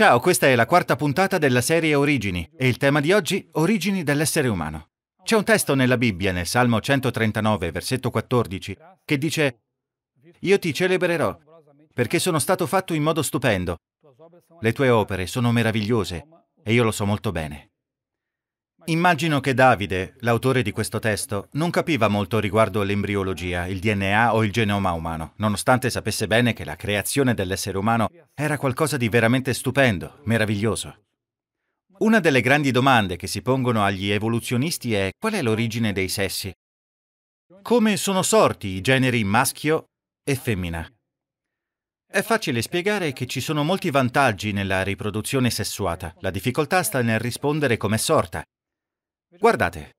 Ciao, questa è la quarta puntata della serie Origini e il tema di oggi, Origini dell'essere umano. C'è un testo nella Bibbia, nel Salmo 139, versetto 14, che dice, Io ti celebrerò, perché sono stato fatto in modo stupendo. Le tue opere sono meravigliose e io lo so molto bene. Immagino che Davide, l'autore di questo testo, non capiva molto riguardo l'embriologia, il DNA o il genoma umano, nonostante sapesse bene che la creazione dell'essere umano era qualcosa di veramente stupendo, meraviglioso. Una delle grandi domande che si pongono agli evoluzionisti è qual è l'origine dei sessi? Come sono sorti i generi maschio e femmina? È facile spiegare che ci sono molti vantaggi nella riproduzione sessuata, la difficoltà sta nel rispondere come è sorta Guardate,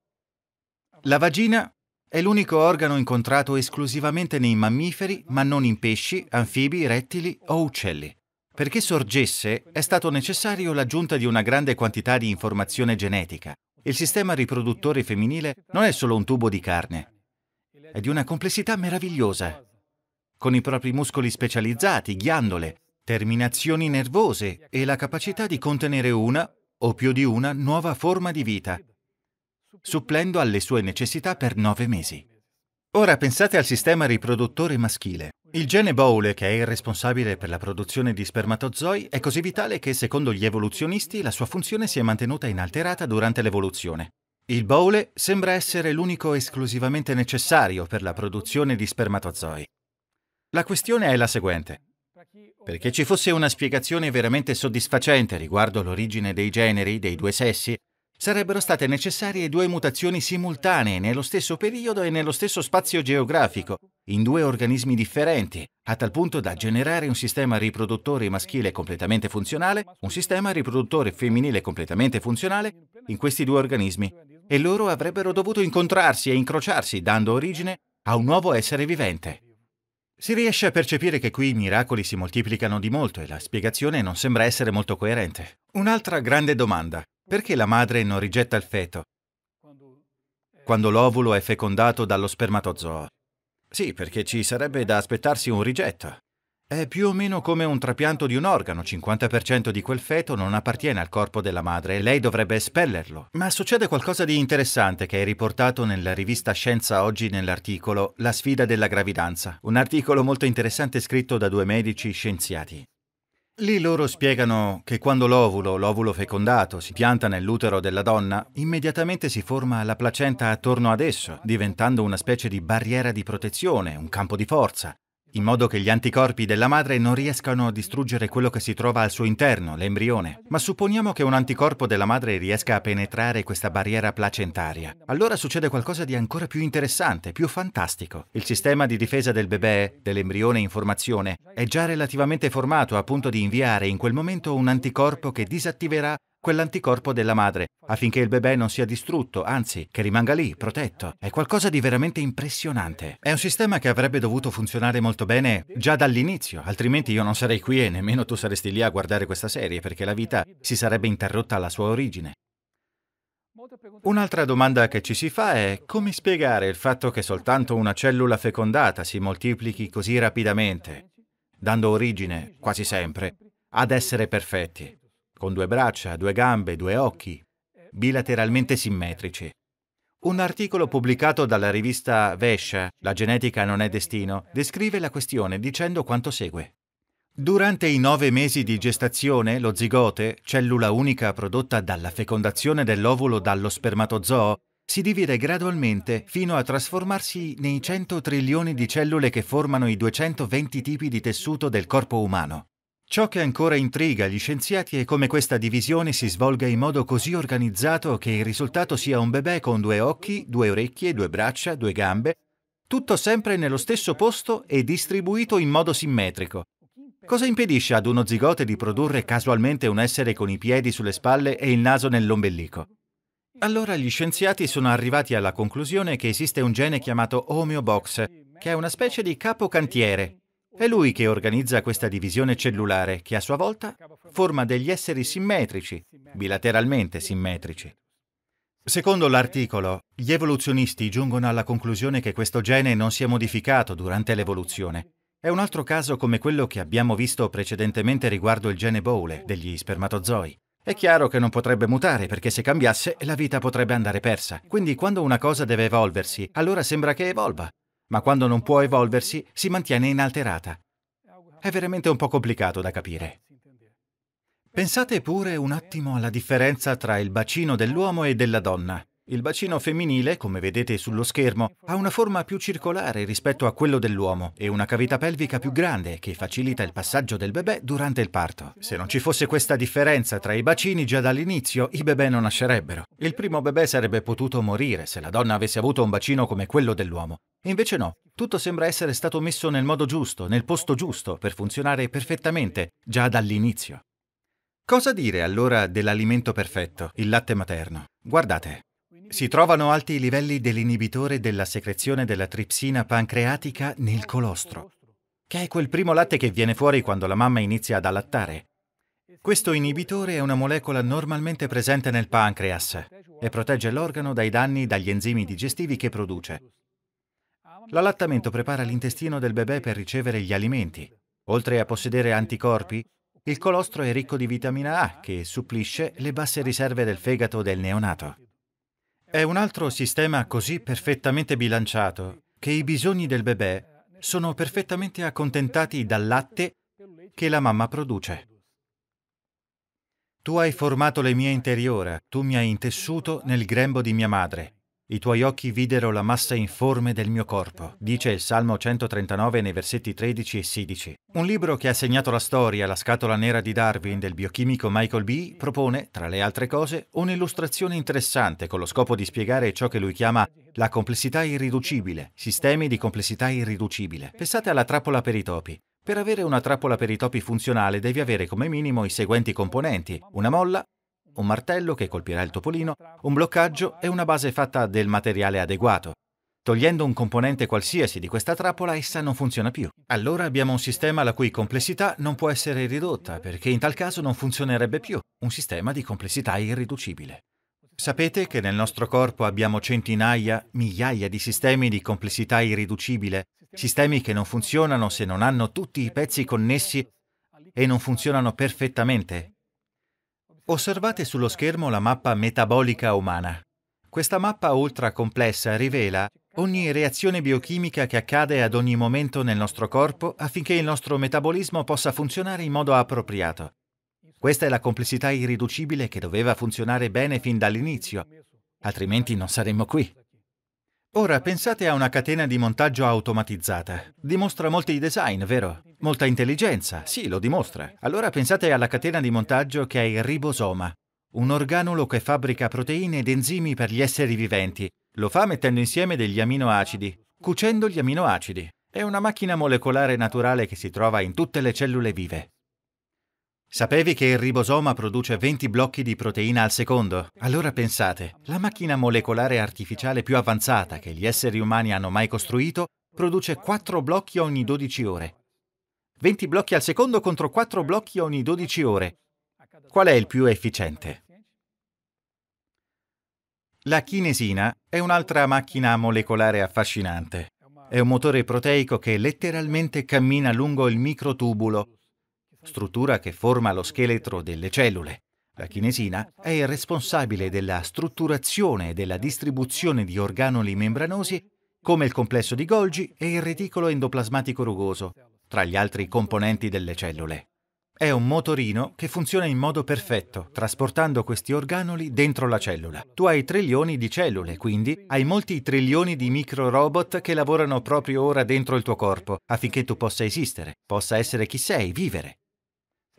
la vagina è l'unico organo incontrato esclusivamente nei mammiferi, ma non in pesci, anfibi, rettili o uccelli. Perché sorgesse è stato necessario l'aggiunta di una grande quantità di informazione genetica. Il sistema riproduttore femminile non è solo un tubo di carne, è di una complessità meravigliosa, con i propri muscoli specializzati, ghiandole, terminazioni nervose e la capacità di contenere una o più di una nuova forma di vita, supplendo alle sue necessità per nove mesi. Ora pensate al sistema riproduttore maschile. Il gene Bowle, che è il responsabile per la produzione di spermatozoi, è così vitale che, secondo gli evoluzionisti, la sua funzione si è mantenuta inalterata durante l'evoluzione. Il Bowle sembra essere l'unico esclusivamente necessario per la produzione di spermatozoi. La questione è la seguente. Perché ci fosse una spiegazione veramente soddisfacente riguardo l'origine dei generi, dei due sessi, sarebbero state necessarie due mutazioni simultanee nello stesso periodo e nello stesso spazio geografico, in due organismi differenti, a tal punto da generare un sistema riproduttore maschile completamente funzionale, un sistema riproduttore femminile completamente funzionale in questi due organismi, e loro avrebbero dovuto incontrarsi e incrociarsi, dando origine a un nuovo essere vivente. Si riesce a percepire che qui i miracoli si moltiplicano di molto e la spiegazione non sembra essere molto coerente. Un'altra grande domanda perché la madre non rigetta il feto quando eh, eh, l'ovulo è fecondato dallo spermatozoo? Sì, perché ci sarebbe da aspettarsi un rigetto. È più o meno come un trapianto di un organo, 50% di quel feto non appartiene al corpo della madre e lei dovrebbe espellerlo. Ma succede qualcosa di interessante che è riportato nella rivista Scienza Oggi nell'articolo La sfida della gravidanza, un articolo molto interessante scritto da due medici scienziati. Lì loro spiegano che quando l'ovulo, l'ovulo fecondato, si pianta nell'utero della donna, immediatamente si forma la placenta attorno ad esso, diventando una specie di barriera di protezione, un campo di forza in modo che gli anticorpi della madre non riescano a distruggere quello che si trova al suo interno, l'embrione. Ma supponiamo che un anticorpo della madre riesca a penetrare questa barriera placentaria. Allora succede qualcosa di ancora più interessante, più fantastico. Il sistema di difesa del bebè, dell'embrione in formazione, è già relativamente formato a punto di inviare in quel momento un anticorpo che disattiverà quell'anticorpo della madre, affinché il bebè non sia distrutto, anzi, che rimanga lì, protetto. È qualcosa di veramente impressionante. È un sistema che avrebbe dovuto funzionare molto bene già dall'inizio, altrimenti io non sarei qui e nemmeno tu saresti lì a guardare questa serie, perché la vita si sarebbe interrotta alla sua origine. Un'altra domanda che ci si fa è come spiegare il fatto che soltanto una cellula fecondata si moltiplichi così rapidamente, dando origine, quasi sempre, ad essere perfetti con due braccia, due gambe, due occhi, bilateralmente simmetrici. Un articolo pubblicato dalla rivista Vescia, La genetica non è destino, descrive la questione dicendo quanto segue. Durante i nove mesi di gestazione, lo zigote, cellula unica prodotta dalla fecondazione dell'ovulo dallo spermatozoo, si divide gradualmente fino a trasformarsi nei 100 trilioni di cellule che formano i 220 tipi di tessuto del corpo umano. Ciò che ancora intriga gli scienziati è come questa divisione si svolga in modo così organizzato che il risultato sia un bebè con due occhi, due orecchie, due braccia, due gambe, tutto sempre nello stesso posto e distribuito in modo simmetrico. Cosa impedisce ad uno zigote di produrre casualmente un essere con i piedi sulle spalle e il naso nell'ombelico? Allora gli scienziati sono arrivati alla conclusione che esiste un gene chiamato homeobox, che è una specie di capocantiere, è lui che organizza questa divisione cellulare che a sua volta forma degli esseri simmetrici, bilateralmente simmetrici. Secondo l'articolo, gli evoluzionisti giungono alla conclusione che questo gene non si è modificato durante l'evoluzione. È un altro caso come quello che abbiamo visto precedentemente riguardo il gene Bowle degli spermatozoi. È chiaro che non potrebbe mutare perché se cambiasse la vita potrebbe andare persa. Quindi quando una cosa deve evolversi, allora sembra che evolva ma quando non può evolversi si mantiene inalterata. È veramente un po' complicato da capire. Pensate pure un attimo alla differenza tra il bacino dell'uomo e della donna. Il bacino femminile, come vedete sullo schermo, ha una forma più circolare rispetto a quello dell'uomo e una cavità pelvica più grande che facilita il passaggio del bebè durante il parto. Se non ci fosse questa differenza tra i bacini già dall'inizio, i bebè non nascerebbero. Il primo bebè sarebbe potuto morire se la donna avesse avuto un bacino come quello dell'uomo. Invece no, tutto sembra essere stato messo nel modo giusto, nel posto giusto, per funzionare perfettamente già dall'inizio. Cosa dire allora dell'alimento perfetto, il latte materno? Guardate, si trovano alti livelli dell'inibitore della secrezione della tripsina pancreatica nel colostro, che è quel primo latte che viene fuori quando la mamma inizia ad allattare. Questo inibitore è una molecola normalmente presente nel pancreas e protegge l'organo dai danni dagli enzimi digestivi che produce. L'allattamento prepara l'intestino del bebè per ricevere gli alimenti. Oltre a possedere anticorpi, il colostro è ricco di vitamina A che supplisce le basse riserve del fegato del neonato. È un altro sistema così perfettamente bilanciato che i bisogni del bebè sono perfettamente accontentati dal latte che la mamma produce. Tu hai formato le mie interiora, tu mi hai intessuto nel grembo di mia madre. I tuoi occhi videro la massa informe del mio corpo, dice il Salmo 139 nei versetti 13 e 16. Un libro che ha segnato la storia, La scatola nera di Darwin del biochimico Michael B., propone, tra le altre cose, un'illustrazione interessante con lo scopo di spiegare ciò che lui chiama la complessità irriducibile, sistemi di complessità irriducibile. Pensate alla trappola per i topi. Per avere una trappola per i topi funzionale devi avere come minimo i seguenti componenti, una molla, un martello che colpirà il topolino, un bloccaggio e una base fatta del materiale adeguato. Togliendo un componente qualsiasi di questa trappola, essa non funziona più. Allora abbiamo un sistema la cui complessità non può essere ridotta, perché in tal caso non funzionerebbe più, un sistema di complessità irriducibile. Sapete che nel nostro corpo abbiamo centinaia, migliaia di sistemi di complessità irriducibile, sistemi che non funzionano se non hanno tutti i pezzi connessi e non funzionano perfettamente Osservate sullo schermo la mappa metabolica umana. Questa mappa ultra complessa rivela ogni reazione biochimica che accade ad ogni momento nel nostro corpo affinché il nostro metabolismo possa funzionare in modo appropriato. Questa è la complessità irriducibile che doveva funzionare bene fin dall'inizio, altrimenti non saremmo qui. Ora pensate a una catena di montaggio automatizzata. Dimostra molti design, vero? Molta intelligenza, sì, lo dimostra. Allora pensate alla catena di montaggio che è il ribosoma, un organulo che fabbrica proteine ed enzimi per gli esseri viventi. Lo fa mettendo insieme degli aminoacidi, cucendo gli aminoacidi. È una macchina molecolare naturale che si trova in tutte le cellule vive. Sapevi che il ribosoma produce 20 blocchi di proteina al secondo? Allora pensate, la macchina molecolare artificiale più avanzata che gli esseri umani hanno mai costruito produce 4 blocchi ogni 12 ore. 20 blocchi al secondo contro 4 blocchi ogni 12 ore. Qual è il più efficiente? La chinesina è un'altra macchina molecolare affascinante. È un motore proteico che letteralmente cammina lungo il microtubulo struttura che forma lo scheletro delle cellule. La chinesina è il responsabile della strutturazione e della distribuzione di organoli membranosi come il complesso di Golgi e il reticolo endoplasmatico rugoso, tra gli altri componenti delle cellule. È un motorino che funziona in modo perfetto, trasportando questi organoli dentro la cellula. Tu hai trilioni di cellule, quindi hai molti trilioni di micro-robot che lavorano proprio ora dentro il tuo corpo, affinché tu possa esistere, possa essere chi sei, vivere.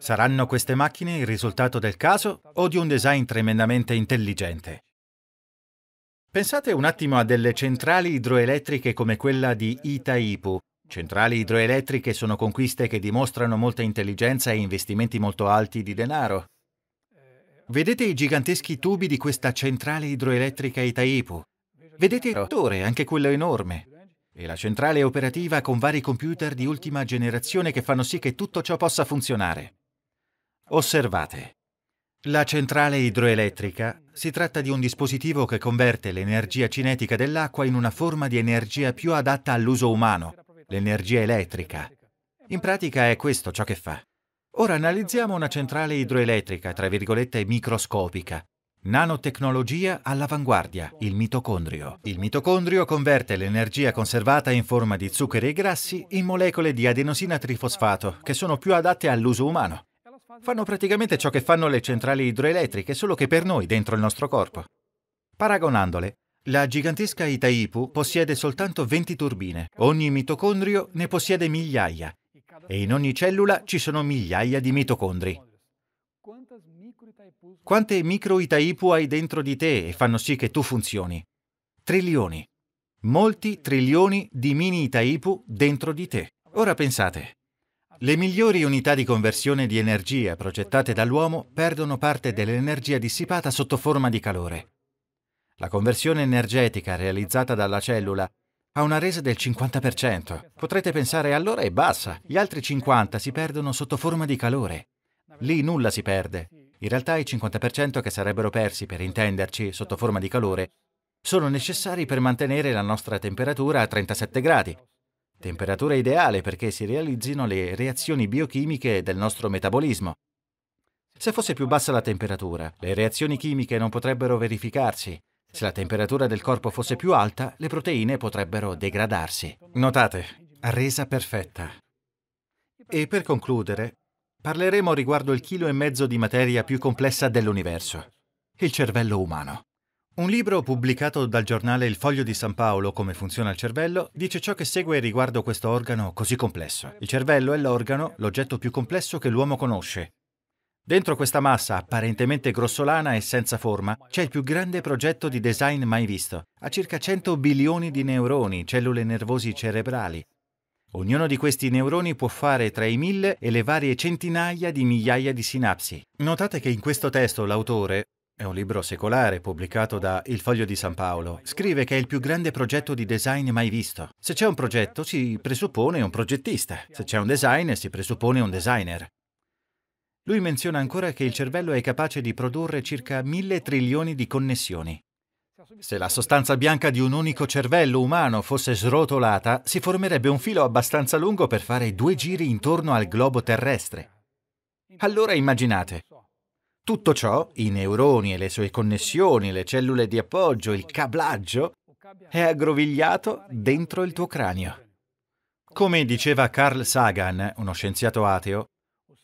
Saranno queste macchine il risultato del caso o di un design tremendamente intelligente? Pensate un attimo a delle centrali idroelettriche come quella di Itaipu. Centrali idroelettriche sono conquiste che dimostrano molta intelligenza e investimenti molto alti di denaro. Vedete i giganteschi tubi di questa centrale idroelettrica Itaipu? Vedete il rotore, anche quello enorme. E la centrale operativa con vari computer di ultima generazione che fanno sì che tutto ciò possa funzionare. Osservate. La centrale idroelettrica si tratta di un dispositivo che converte l'energia cinetica dell'acqua in una forma di energia più adatta all'uso umano, l'energia elettrica. In pratica è questo ciò che fa. Ora analizziamo una centrale idroelettrica, tra virgolette microscopica. Nanotecnologia all'avanguardia, il mitocondrio. Il mitocondrio converte l'energia conservata in forma di zuccheri e grassi in molecole di adenosina trifosfato, che sono più adatte all'uso umano. Fanno praticamente ciò che fanno le centrali idroelettriche, solo che per noi, dentro il nostro corpo. Paragonandole, la gigantesca Itaipu possiede soltanto 20 turbine, ogni mitocondrio ne possiede migliaia e in ogni cellula ci sono migliaia di mitocondri. Quante micro Itaipu hai dentro di te e fanno sì che tu funzioni? Trilioni. Molti trilioni di mini Itaipu dentro di te. Ora pensate, le migliori unità di conversione di energia progettate dall'uomo perdono parte dell'energia dissipata sotto forma di calore. La conversione energetica realizzata dalla cellula ha una resa del 50%. Potrete pensare allora è bassa, gli altri 50% si perdono sotto forma di calore. Lì nulla si perde. In realtà i 50% che sarebbero persi, per intenderci, sotto forma di calore, sono necessari per mantenere la nostra temperatura a 37 gradi, Temperatura ideale perché si realizzino le reazioni biochimiche del nostro metabolismo. Se fosse più bassa la temperatura, le reazioni chimiche non potrebbero verificarsi. Se la temperatura del corpo fosse più alta, le proteine potrebbero degradarsi. Notate, resa perfetta. E per concludere, parleremo riguardo il chilo e mezzo di materia più complessa dell'universo, il cervello umano. Un libro pubblicato dal giornale Il Foglio di San Paolo, Come funziona il cervello, dice ciò che segue riguardo questo organo così complesso. Il cervello è l'organo, l'oggetto più complesso che l'uomo conosce. Dentro questa massa apparentemente grossolana e senza forma c'è il più grande progetto di design mai visto. Ha circa 100 bilioni di neuroni, cellule nervosi cerebrali. Ognuno di questi neuroni può fare tra i mille e le varie centinaia di migliaia di sinapsi. Notate che in questo testo l'autore è un libro secolare pubblicato da Il Foglio di San Paolo. Scrive che è il più grande progetto di design mai visto. Se c'è un progetto si presuppone un progettista, se c'è un design si presuppone un designer. Lui menziona ancora che il cervello è capace di produrre circa mille trilioni di connessioni. Se la sostanza bianca di un unico cervello umano fosse srotolata, si formerebbe un filo abbastanza lungo per fare due giri intorno al globo terrestre. Allora immaginate, tutto ciò, i neuroni e le sue connessioni, le cellule di appoggio, il cablaggio, è aggrovigliato dentro il tuo cranio. Come diceva Carl Sagan, uno scienziato ateo,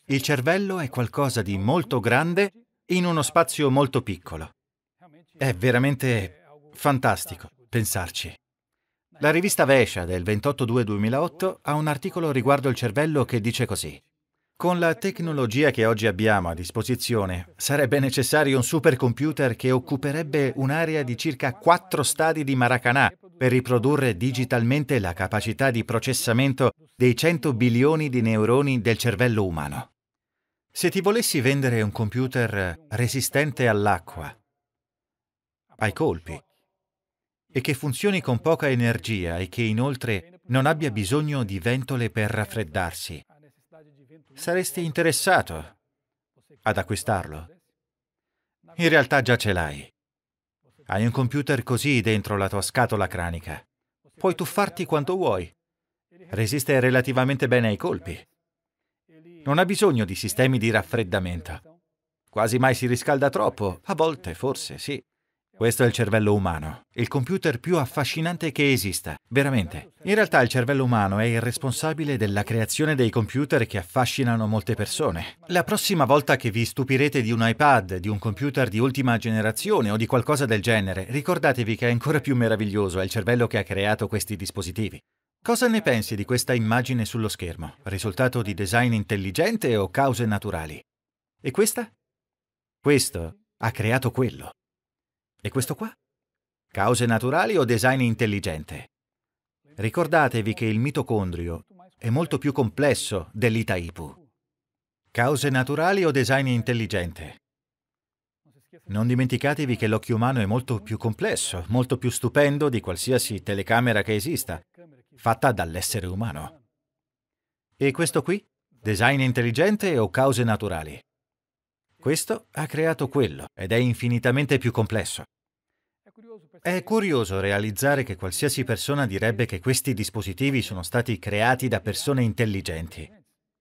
il cervello è qualcosa di molto grande in uno spazio molto piccolo. È veramente fantastico pensarci. La rivista Vesha del 28 2008 ha un articolo riguardo il cervello che dice così. Con la tecnologia che oggi abbiamo a disposizione, sarebbe necessario un supercomputer che occuperebbe un'area di circa quattro stadi di Maracanà per riprodurre digitalmente la capacità di processamento dei 100 bilioni di neuroni del cervello umano. Se ti volessi vendere un computer resistente all'acqua, ai colpi, e che funzioni con poca energia e che inoltre non abbia bisogno di ventole per raffreddarsi, saresti interessato ad acquistarlo? In realtà già ce l'hai. Hai un computer così dentro la tua scatola cranica. Puoi tuffarti quanto vuoi. Resiste relativamente bene ai colpi. Non ha bisogno di sistemi di raffreddamento. Quasi mai si riscalda troppo, a volte forse sì. Questo è il cervello umano, il computer più affascinante che esista, veramente. In realtà il cervello umano è il responsabile della creazione dei computer che affascinano molte persone. La prossima volta che vi stupirete di un iPad, di un computer di ultima generazione o di qualcosa del genere, ricordatevi che è ancora più meraviglioso è il cervello che ha creato questi dispositivi. Cosa ne pensi di questa immagine sullo schermo? Risultato di design intelligente o cause naturali? E questa? Questo ha creato quello. E questo qua? Cause naturali o design intelligente? Ricordatevi che il mitocondrio è molto più complesso dell'Itaipu. Cause naturali o design intelligente? Non dimenticatevi che l'occhio umano è molto più complesso, molto più stupendo di qualsiasi telecamera che esista, fatta dall'essere umano. E questo qui? Design intelligente o cause naturali? Questo ha creato quello ed è infinitamente più complesso. È curioso realizzare che qualsiasi persona direbbe che questi dispositivi sono stati creati da persone intelligenti.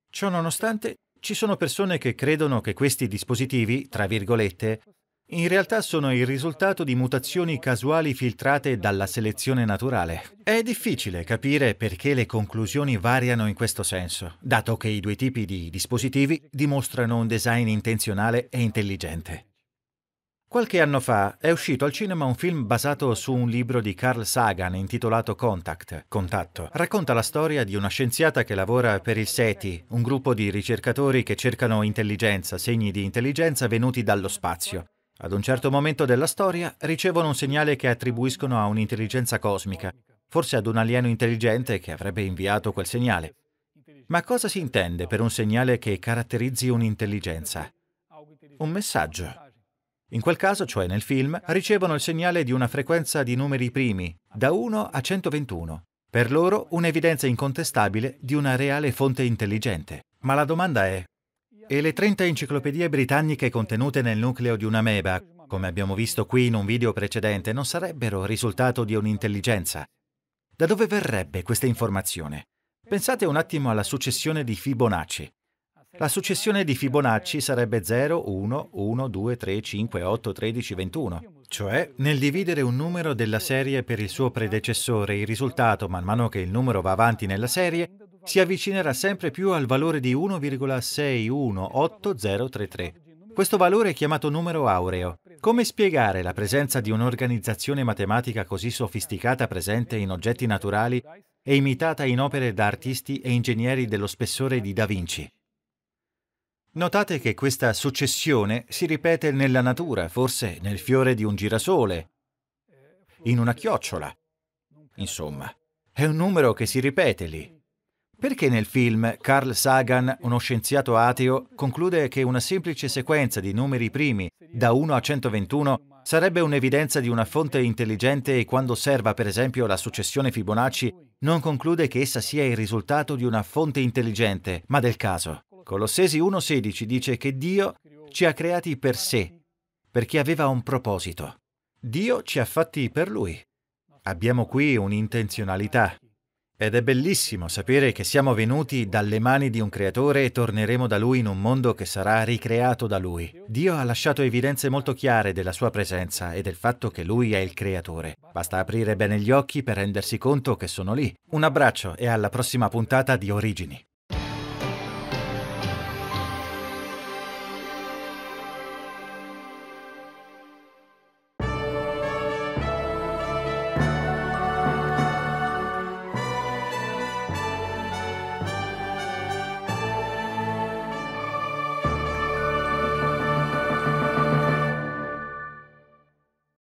Ciononostante, ci sono persone che credono che questi dispositivi, tra virgolette, in realtà sono il risultato di mutazioni casuali filtrate dalla selezione naturale. È difficile capire perché le conclusioni variano in questo senso, dato che i due tipi di dispositivi dimostrano un design intenzionale e intelligente. Qualche anno fa è uscito al cinema un film basato su un libro di Carl Sagan intitolato Contact, Contatto. Racconta la storia di una scienziata che lavora per il SETI, un gruppo di ricercatori che cercano intelligenza, segni di intelligenza venuti dallo spazio. Ad un certo momento della storia ricevono un segnale che attribuiscono a un'intelligenza cosmica, forse ad un alieno intelligente che avrebbe inviato quel segnale. Ma cosa si intende per un segnale che caratterizzi un'intelligenza? Un messaggio. In quel caso, cioè nel film, ricevono il segnale di una frequenza di numeri primi, da 1 a 121. Per loro un'evidenza incontestabile di una reale fonte intelligente. Ma la domanda è, e le 30 enciclopedie britanniche contenute nel nucleo di una meba, come abbiamo visto qui in un video precedente, non sarebbero risultato di un'intelligenza. Da dove verrebbe questa informazione? Pensate un attimo alla successione di Fibonacci. La successione di Fibonacci sarebbe 0, 1, 1, 2, 3, 5, 8, 13, 21. Cioè, nel dividere un numero della serie per il suo predecessore, il risultato, man mano che il numero va avanti nella serie, si avvicinerà sempre più al valore di 1,618033. Questo valore è chiamato numero aureo. Come spiegare la presenza di un'organizzazione matematica così sofisticata presente in oggetti naturali e imitata in opere da artisti e ingegneri dello spessore di Da Vinci? Notate che questa successione si ripete nella natura, forse nel fiore di un girasole, in una chiocciola. Insomma, è un numero che si ripete lì. Perché nel film Carl Sagan, uno scienziato ateo, conclude che una semplice sequenza di numeri primi, da 1 a 121, sarebbe un'evidenza di una fonte intelligente e quando osserva per esempio la successione Fibonacci, non conclude che essa sia il risultato di una fonte intelligente, ma del caso. Colossesi 1.16 dice che Dio ci ha creati per sé, perché aveva un proposito. Dio ci ha fatti per lui. Abbiamo qui un'intenzionalità. Ed è bellissimo sapere che siamo venuti dalle mani di un creatore e torneremo da lui in un mondo che sarà ricreato da lui. Dio ha lasciato evidenze molto chiare della sua presenza e del fatto che lui è il creatore. Basta aprire bene gli occhi per rendersi conto che sono lì. Un abbraccio e alla prossima puntata di Origini.